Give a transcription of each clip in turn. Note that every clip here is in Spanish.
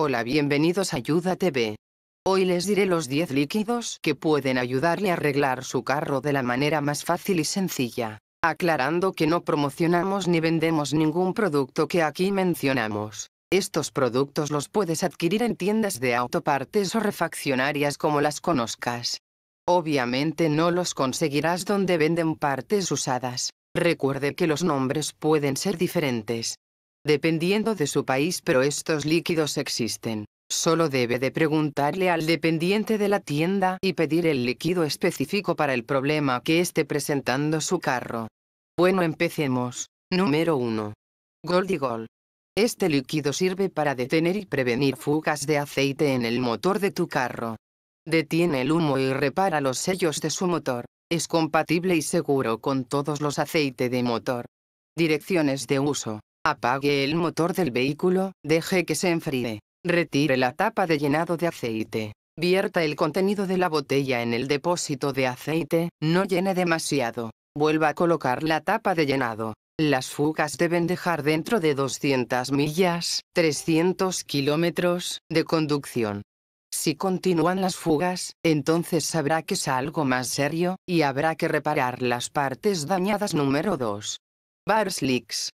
Hola, bienvenidos a Ayuda TV. Hoy les diré los 10 líquidos que pueden ayudarle a arreglar su carro de la manera más fácil y sencilla, aclarando que no promocionamos ni vendemos ningún producto que aquí mencionamos. Estos productos los puedes adquirir en tiendas de autopartes o refaccionarias como las conozcas. Obviamente no los conseguirás donde venden partes usadas. Recuerde que los nombres pueden ser diferentes, dependiendo de su país pero estos líquidos existen. Solo debe de preguntarle al dependiente de la tienda y pedir el líquido específico para el problema que esté presentando su carro. Bueno empecemos. Número 1. Goldigol. Este líquido sirve para detener y prevenir fugas de aceite en el motor de tu carro. Detiene el humo y repara los sellos de su motor. Es compatible y seguro con todos los aceites de motor. Direcciones de uso. Apague el motor del vehículo, deje que se enfríe. Retire la tapa de llenado de aceite. Vierta el contenido de la botella en el depósito de aceite, no llene demasiado. Vuelva a colocar la tapa de llenado. Las fugas deben dejar dentro de 200 millas, 300 kilómetros, de conducción. Si continúan las fugas, entonces sabrá que es algo más serio, y habrá que reparar las partes dañadas número 2. Barslicks.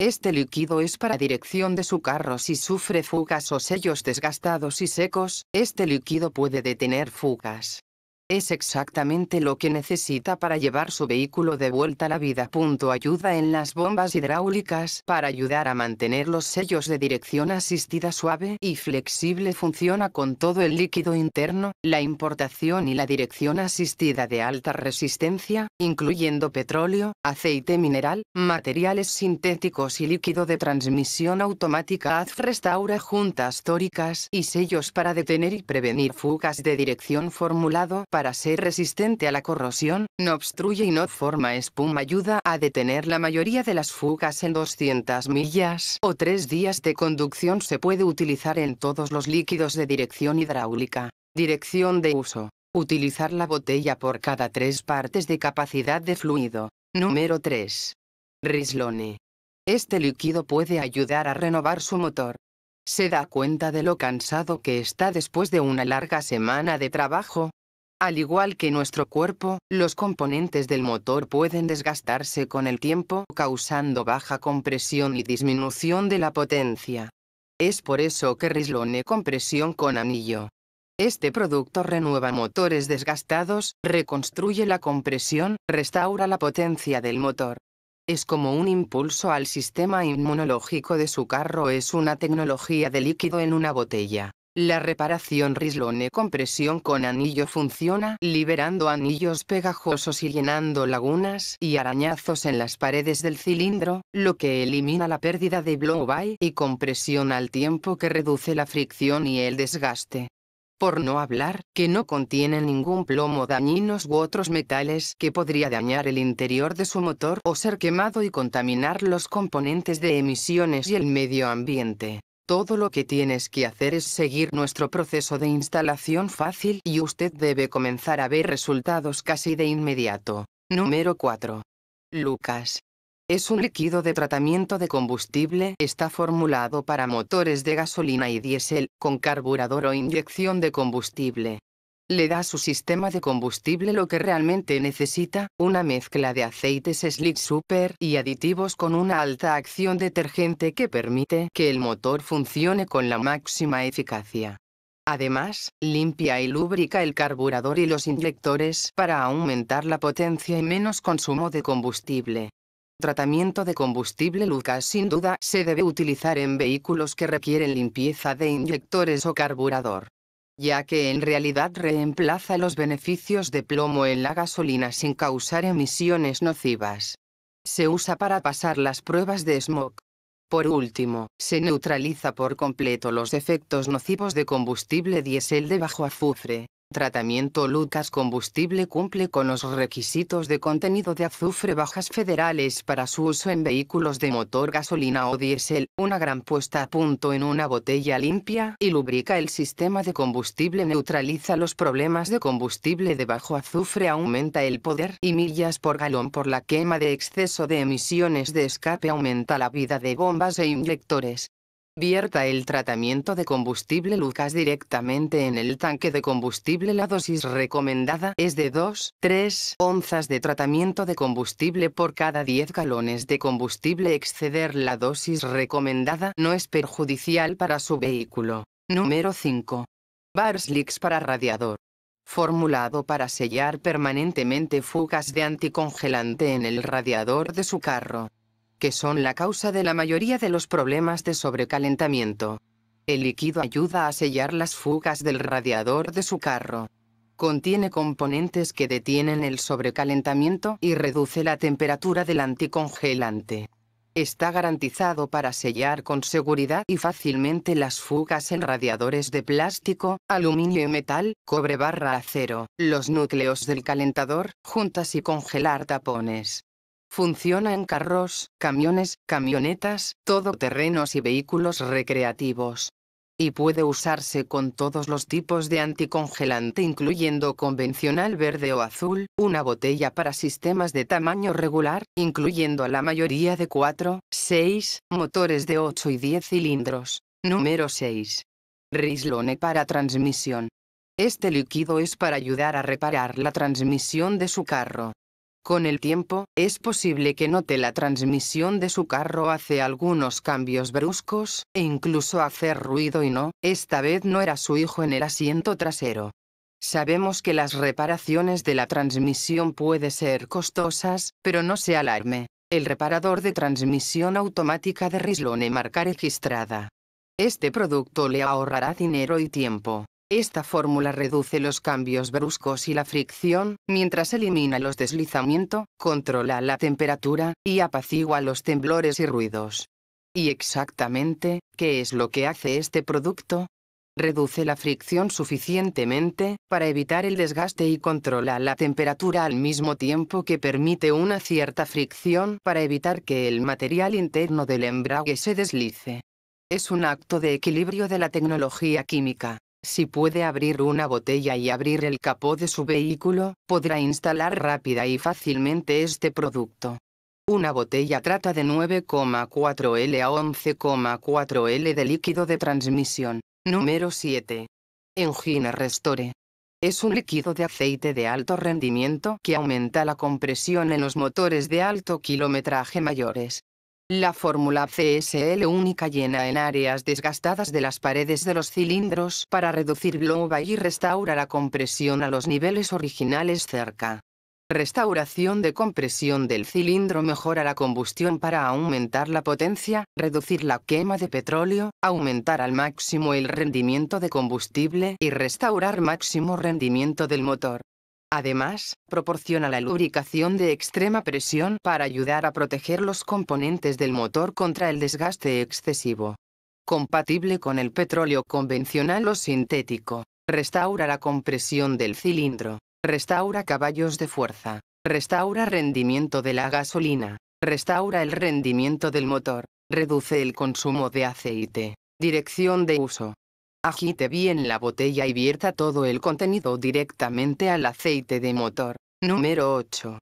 Este líquido es para dirección de su carro si sufre fugas o sellos desgastados y secos, este líquido puede detener fugas. Es exactamente lo que necesita para llevar su vehículo de vuelta a la vida. Punto ayuda en las bombas hidráulicas para ayudar a mantener los sellos de dirección asistida suave y flexible. Funciona con todo el líquido interno, la importación y la dirección asistida de alta resistencia, incluyendo petróleo, aceite mineral, materiales sintéticos y líquido de transmisión automática. Haz restaura juntas tóricas y sellos para detener y prevenir fugas de dirección formulado para para ser resistente a la corrosión, no obstruye y no forma espuma ayuda a detener la mayoría de las fugas en 200 millas o 3 días de conducción se puede utilizar en todos los líquidos de dirección hidráulica. Dirección de uso. Utilizar la botella por cada tres partes de capacidad de fluido. Número 3. Rislone. Este líquido puede ayudar a renovar su motor. Se da cuenta de lo cansado que está después de una larga semana de trabajo, al igual que nuestro cuerpo, los componentes del motor pueden desgastarse con el tiempo causando baja compresión y disminución de la potencia. Es por eso que Rislone compresión con anillo. Este producto renueva motores desgastados, reconstruye la compresión, restaura la potencia del motor. Es como un impulso al sistema inmunológico de su carro es una tecnología de líquido en una botella. La reparación Rislone compresión con anillo funciona liberando anillos pegajosos y llenando lagunas y arañazos en las paredes del cilindro, lo que elimina la pérdida de blow-by y compresión al tiempo que reduce la fricción y el desgaste por no hablar, que no contiene ningún plomo dañinos u otros metales que podría dañar el interior de su motor o ser quemado y contaminar los componentes de emisiones y el medio ambiente. Todo lo que tienes que hacer es seguir nuestro proceso de instalación fácil y usted debe comenzar a ver resultados casi de inmediato. Número 4. Lucas. Es un líquido de tratamiento de combustible, está formulado para motores de gasolina y diésel, con carburador o inyección de combustible le da su sistema de combustible lo que realmente necesita, una mezcla de aceites slick super y aditivos con una alta acción detergente que permite que el motor funcione con la máxima eficacia. Además, limpia y lubrica el carburador y los inyectores para aumentar la potencia y menos consumo de combustible. Tratamiento de combustible Lucas sin duda se debe utilizar en vehículos que requieren limpieza de inyectores o carburador ya que en realidad reemplaza los beneficios de plomo en la gasolina sin causar emisiones nocivas. Se usa para pasar las pruebas de smog. Por último, se neutraliza por completo los efectos nocivos de combustible diésel de bajo azufre. Tratamiento Lucas Combustible cumple con los requisitos de contenido de azufre bajas federales para su uso en vehículos de motor gasolina o diésel, una gran puesta a punto en una botella limpia y lubrica el sistema de combustible neutraliza los problemas de combustible de bajo azufre aumenta el poder y millas por galón por la quema de exceso de emisiones de escape aumenta la vida de bombas e inyectores. Vierta el tratamiento de combustible Lucas directamente en el tanque de combustible. La dosis recomendada es de 2, 3 onzas de tratamiento de combustible por cada 10 galones de combustible. Exceder la dosis recomendada no es perjudicial para su vehículo. Número 5. Barslix para radiador. Formulado para sellar permanentemente fugas de anticongelante en el radiador de su carro que son la causa de la mayoría de los problemas de sobrecalentamiento. El líquido ayuda a sellar las fugas del radiador de su carro. Contiene componentes que detienen el sobrecalentamiento y reduce la temperatura del anticongelante. Está garantizado para sellar con seguridad y fácilmente las fugas en radiadores de plástico, aluminio y metal, cobre barra acero, los núcleos del calentador, juntas y congelar tapones. Funciona en carros, camiones, camionetas, todoterrenos y vehículos recreativos. Y puede usarse con todos los tipos de anticongelante incluyendo convencional verde o azul, una botella para sistemas de tamaño regular, incluyendo a la mayoría de 4, 6, motores de 8 y 10 cilindros. Número 6. Rislone para transmisión. Este líquido es para ayudar a reparar la transmisión de su carro. Con el tiempo, es posible que note la transmisión de su carro hace algunos cambios bruscos, e incluso hacer ruido y no, esta vez no era su hijo en el asiento trasero. Sabemos que las reparaciones de la transmisión puede ser costosas, pero no se alarme. El reparador de transmisión automática de Rislone marca registrada. Este producto le ahorrará dinero y tiempo. Esta fórmula reduce los cambios bruscos y la fricción, mientras elimina los deslizamientos, controla la temperatura, y apacigua los temblores y ruidos. ¿Y exactamente, qué es lo que hace este producto? Reduce la fricción suficientemente para evitar el desgaste y controla la temperatura al mismo tiempo que permite una cierta fricción para evitar que el material interno del embrague se deslice. Es un acto de equilibrio de la tecnología química. Si puede abrir una botella y abrir el capó de su vehículo, podrá instalar rápida y fácilmente este producto. Una botella trata de 9,4L a 11,4L de líquido de transmisión. Número 7. Engine Restore. Es un líquido de aceite de alto rendimiento que aumenta la compresión en los motores de alto kilometraje mayores. La fórmula CSL única llena en áreas desgastadas de las paredes de los cilindros para reducir globa y restaura la compresión a los niveles originales cerca. Restauración de compresión del cilindro mejora la combustión para aumentar la potencia, reducir la quema de petróleo, aumentar al máximo el rendimiento de combustible y restaurar máximo rendimiento del motor. Además, proporciona la lubricación de extrema presión para ayudar a proteger los componentes del motor contra el desgaste excesivo. Compatible con el petróleo convencional o sintético, restaura la compresión del cilindro, restaura caballos de fuerza, restaura rendimiento de la gasolina, restaura el rendimiento del motor, reduce el consumo de aceite. Dirección de uso. Agite bien la botella y vierta todo el contenido directamente al aceite de motor. Número 8.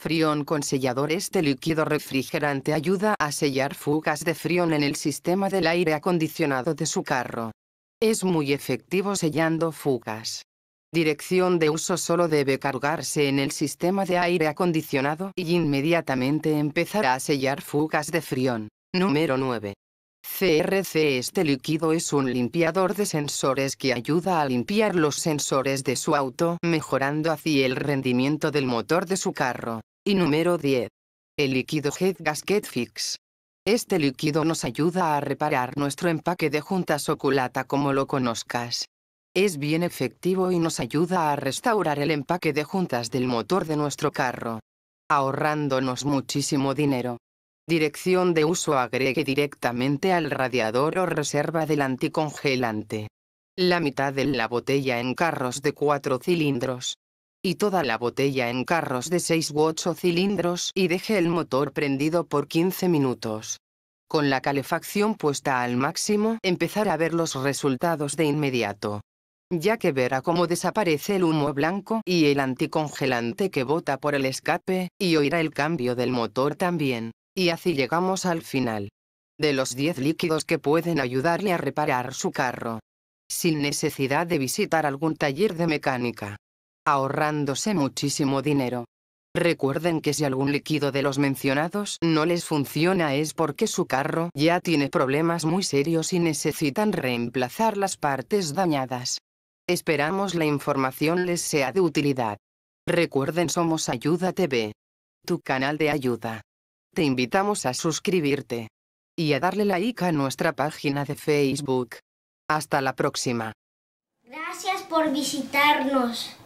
Frión con sellador Este líquido refrigerante ayuda a sellar fugas de frión en el sistema del aire acondicionado de su carro. Es muy efectivo sellando fugas. Dirección de uso solo debe cargarse en el sistema de aire acondicionado y inmediatamente empezará a sellar fugas de frión. Número 9. CRC Este líquido es un limpiador de sensores que ayuda a limpiar los sensores de su auto, mejorando así el rendimiento del motor de su carro. Y número 10. El líquido Head Gasket Fix. Este líquido nos ayuda a reparar nuestro empaque de juntas o culata como lo conozcas. Es bien efectivo y nos ayuda a restaurar el empaque de juntas del motor de nuestro carro, ahorrándonos muchísimo dinero dirección de uso agregue directamente al radiador o reserva del anticongelante. La mitad de la botella en carros de 4 cilindros. Y toda la botella en carros de 6 u 8 cilindros y deje el motor prendido por 15 minutos. Con la calefacción puesta al máximo, empezará a ver los resultados de inmediato ya que verá cómo desaparece el humo blanco y el anticongelante que bota por el escape, y oirá el cambio del motor también. Y así llegamos al final. De los 10 líquidos que pueden ayudarle a reparar su carro. Sin necesidad de visitar algún taller de mecánica. Ahorrándose muchísimo dinero. Recuerden que si algún líquido de los mencionados no les funciona es porque su carro ya tiene problemas muy serios y necesitan reemplazar las partes dañadas. Esperamos la información les sea de utilidad. Recuerden somos Ayuda TV. Tu canal de ayuda. Te invitamos a suscribirte y a darle like a nuestra página de Facebook. Hasta la próxima. Gracias por visitarnos.